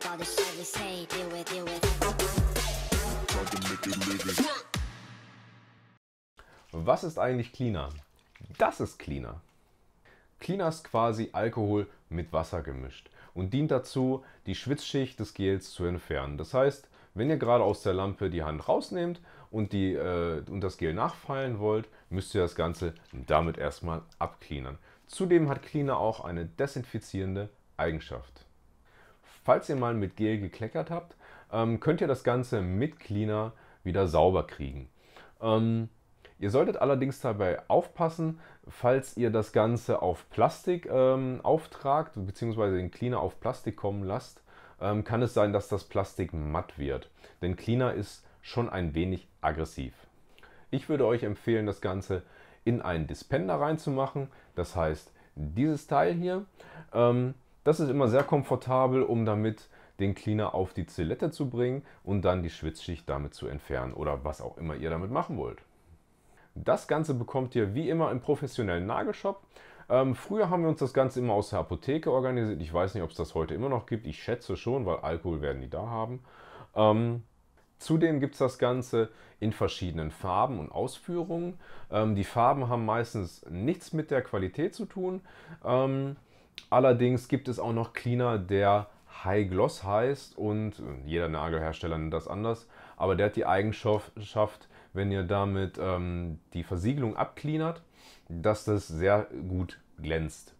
with all the shit we say, deal with, deal with. Was ist eigentlich cleaner? Das ist cleaner. Cleaner ist quasi Alkohol mit Wasser gemischt und dient dazu, die Schwitzschicht des Gels zu entfernen. Das heißt, wenn ihr gerade aus der Lampe die Hand rausnehmt und, die, äh, und das Gel nachfallen wollt, müsst ihr das Ganze damit erstmal abcleanern. Zudem hat Cleaner auch eine desinfizierende Eigenschaft falls ihr mal mit Gel gekleckert habt, ähm, könnt ihr das Ganze mit Cleaner wieder sauber kriegen. Ähm, ihr solltet allerdings dabei aufpassen, falls ihr das Ganze auf Plastik ähm, auftragt, beziehungsweise den Cleaner auf Plastik kommen lasst, ähm, kann es sein, dass das Plastik matt wird. Denn Cleaner ist schon ein wenig aggressiv. Ich würde euch empfehlen, das Ganze in einen Dispender reinzumachen. Das heißt, dieses Teil hier. Ähm, das ist immer sehr komfortabel, um damit den Cleaner auf die Zillette zu bringen und dann die Schwitzschicht damit zu entfernen oder was auch immer ihr damit machen wollt. Das Ganze bekommt ihr wie immer im professionellen Nagelshop. Ähm, früher haben wir uns das Ganze immer aus der Apotheke organisiert. Ich weiß nicht, ob es das heute immer noch gibt. Ich schätze schon, weil Alkohol werden die da haben. Ähm, Zudem gibt es das Ganze in verschiedenen Farben und Ausführungen. Ähm, die Farben haben meistens nichts mit der Qualität zu tun. Ähm, Allerdings gibt es auch noch Cleaner, der High Gloss heißt und äh, jeder Nagelhersteller nennt das anders, aber der hat die Eigenschaft, wenn ihr damit ähm, die Versiegelung abcleanert, dass das sehr gut glänzt.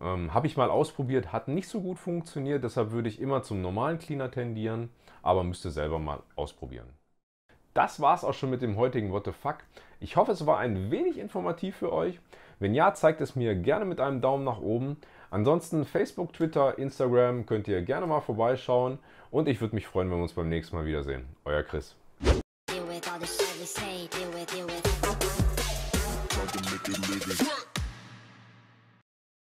Ähm, Habe ich mal ausprobiert, hat nicht so gut funktioniert, deshalb würde ich immer zum normalen Cleaner tendieren, aber müsst ihr selber mal ausprobieren. Das war's auch schon mit dem heutigen What the Fuck. Ich hoffe, es war ein wenig informativ für euch. Wenn ja, zeigt es mir gerne mit einem Daumen nach oben. Ansonsten Facebook, Twitter, Instagram könnt ihr gerne mal vorbeischauen und ich würde mich freuen, wenn wir uns beim nächsten Mal wiedersehen. Euer Chris. Deal